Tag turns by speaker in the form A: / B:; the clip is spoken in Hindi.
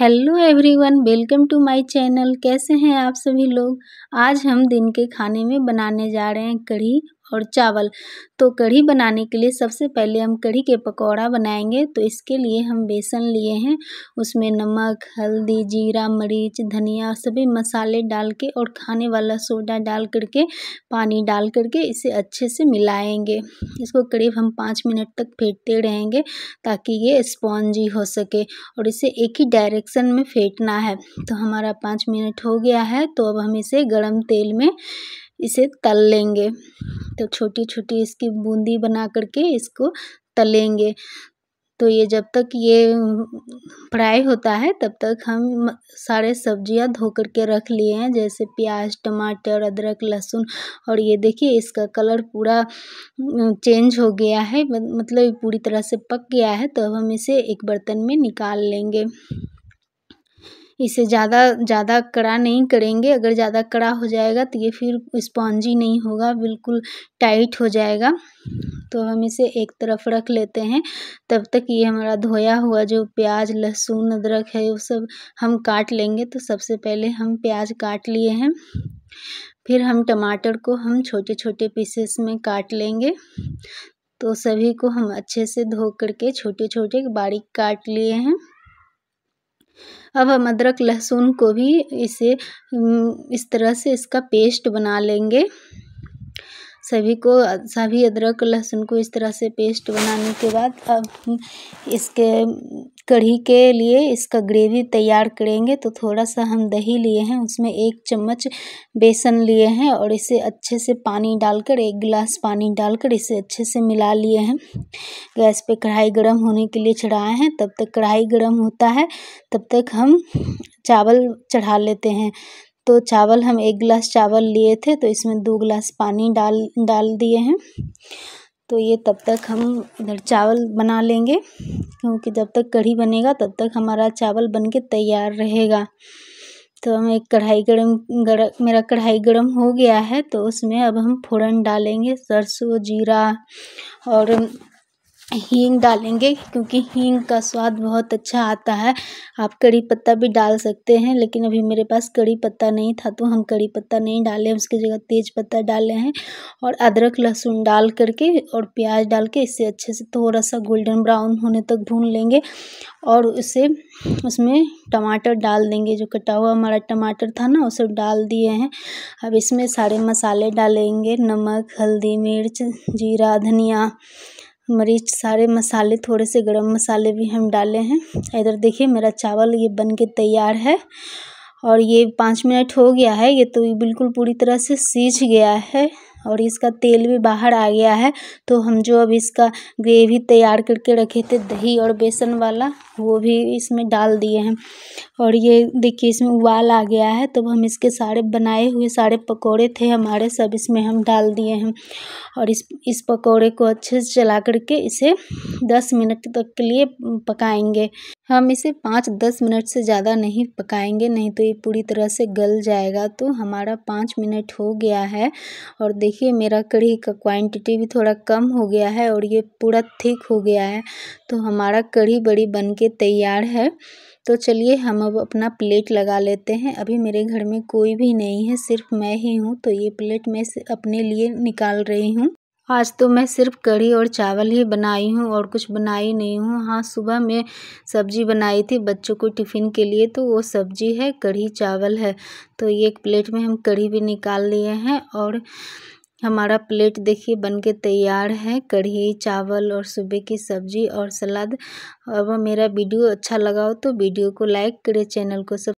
A: hello everyone welcome to my channel कैसे हैं आप सभी लोग आज हम दिन के खाने में बनाने जा रहे हैं कढ़ी और चावल तो कढ़ी बनाने के लिए सबसे पहले हम कढ़ी के पकौड़ा बनाएंगे तो इसके लिए हम बेसन लिए हैं उसमें नमक हल्दी जीरा मरीच धनिया सभी मसाले डाल के और खाने वाला सोडा डाल करके पानी डाल करके इसे अच्छे से मिलाएंगे इसको करीब हम पाँच मिनट तक फेंटते रहेंगे ताकि ये स्पॉन्जी हो सके और इसे एक ही डायरेक्शन में फेंटना है तो हमारा पाँच मिनट हो गया है तो अब हम इसे गर्म तेल में इसे तल लेंगे तो छोटी छोटी इसकी बूंदी बना करके इसको तलेंगे तो ये जब तक ये फ्राई होता है तब तक हम सारे सब्जियां धो कर के रख लिए हैं जैसे प्याज टमाटर अदरक लहसुन और ये देखिए इसका कलर पूरा चेंज हो गया है मतलब पूरी तरह से पक गया है तो हम इसे एक बर्तन में निकाल लेंगे इसे ज़्यादा ज़्यादा कड़ा नहीं करेंगे अगर ज़्यादा कड़ा हो जाएगा तो ये फिर स्पॉन्जी नहीं होगा बिल्कुल टाइट हो जाएगा तो हम इसे एक तरफ रख लेते हैं तब तक ये हमारा धोया हुआ जो प्याज लहसुन अदरक है वो सब हम काट लेंगे तो सबसे पहले हम प्याज काट लिए हैं फिर हम टमाटर को हम छोटे छोटे पीसेस में काट लेंगे तो सभी को हम अच्छे से धो करके छोटे छोटे बारीक काट लिए हैं अब हम अदरक लहसुन को भी इसे इस तरह से इसका पेस्ट बना लेंगे सभी को सभी अदरक लहसुन को इस तरह से पेस्ट बनाने के बाद अब इसके कढ़ी के लिए इसका ग्रेवी तैयार करेंगे तो थोड़ा सा हम दही लिए हैं उसमें एक चम्मच बेसन लिए हैं और इसे अच्छे से पानी डालकर एक गिलास पानी डालकर इसे अच्छे से मिला लिए हैं गैस पे कढ़ाई गर्म होने के लिए चढ़ाए हैं तब तक कढ़ाई गर्म होता है तब तक हम चावल चढ़ा लेते हैं तो चावल हम एक गिलास चावल लिए थे तो इसमें दो गिलास पानी डाल डाल दिए हैं तो ये तब तक हम इधर चावल बना लेंगे क्योंकि जब तक कढ़ी बनेगा तब तक हमारा चावल बन के तैयार रहेगा तो हम एक कढ़ाई गरम गर मेरा कढ़ाई गरम हो गया है तो उसमें अब हम फ़ोरन डालेंगे सरसों जीरा और हींग डालेंगे क्योंकि हींग का स्वाद बहुत अच्छा आता है आप कड़ी पत्ता भी डाल सकते हैं लेकिन अभी मेरे पास कड़ी पत्ता नहीं था तो हम कड़ी पत्ता नहीं डाले उसकी जगह तेज पत्ता डाले हैं और अदरक लहसुन डाल करके और प्याज डाल के इसे अच्छे से थोड़ा सा गोल्डन ब्राउन होने तक भून लेंगे और उसे उसमें टमाटर डाल देंगे जो कटा हुआ हमारा टमाटर था ना उसे डाल दिए हैं अब इसमें सारे मसाले डालेंगे नमक हल्दी मिर्च जीरा धनिया मरीच सारे मसाले थोड़े से गरम मसाले भी हम डाले हैं इधर देखिए मेरा चावल ये बन के तैयार है और ये पाँच मिनट हो गया है ये तो बिल्कुल पूरी तरह से सीझ गया है और इसका तेल भी बाहर आ गया है तो हम जो अब इसका ग्रेवी तैयार करके रखे थे दही और बेसन वाला वो भी इसमें डाल दिए हैं और ये देखिए इसमें उबाल आ गया है तब हम इसके सारे बनाए हुए सारे पकौड़े थे हमारे सब इसमें हम डाल दिए हैं और इस इस पकौड़े को अच्छे से चला करके इसे दस मिनट तक के लिए पकाएंगे हम इसे पाँच दस मिनट से ज़्यादा नहीं पकाएंगे नहीं तो ये पूरी तरह से गल जाएगा तो हमारा पाँच मिनट हो गया है और देखिए मेरा कढ़ी का क्वांटिटी भी थोड़ा कम हो गया है और ये पूरा थिक हो गया है तो हमारा कढ़ी बड़ी बन के लिए तैयार है तो चलिए हम अब अपना प्लेट लगा लेते हैं अभी मेरे घर में कोई भी नहीं है सिर्फ मैं ही हूँ तो ये प्लेट मैं अपने लिए निकाल रही हूँ आज तो मैं सिर्फ कढ़ी और चावल ही बनाई हूँ और कुछ बनाई नहीं हूँ हाँ सुबह में सब्जी बनाई थी बच्चों को टिफ़िन के लिए तो वो सब्जी है कढ़ी चावल है तो ये एक प्लेट में हम कढ़ी भी निकाल लिए हैं और हमारा प्लेट देखिए बनके तैयार है कढ़ी चावल और सुबह की सब्जी और सलाद अब मेरा वीडियो अच्छा लगा हो तो वीडियो को लाइक करें चैनल को सब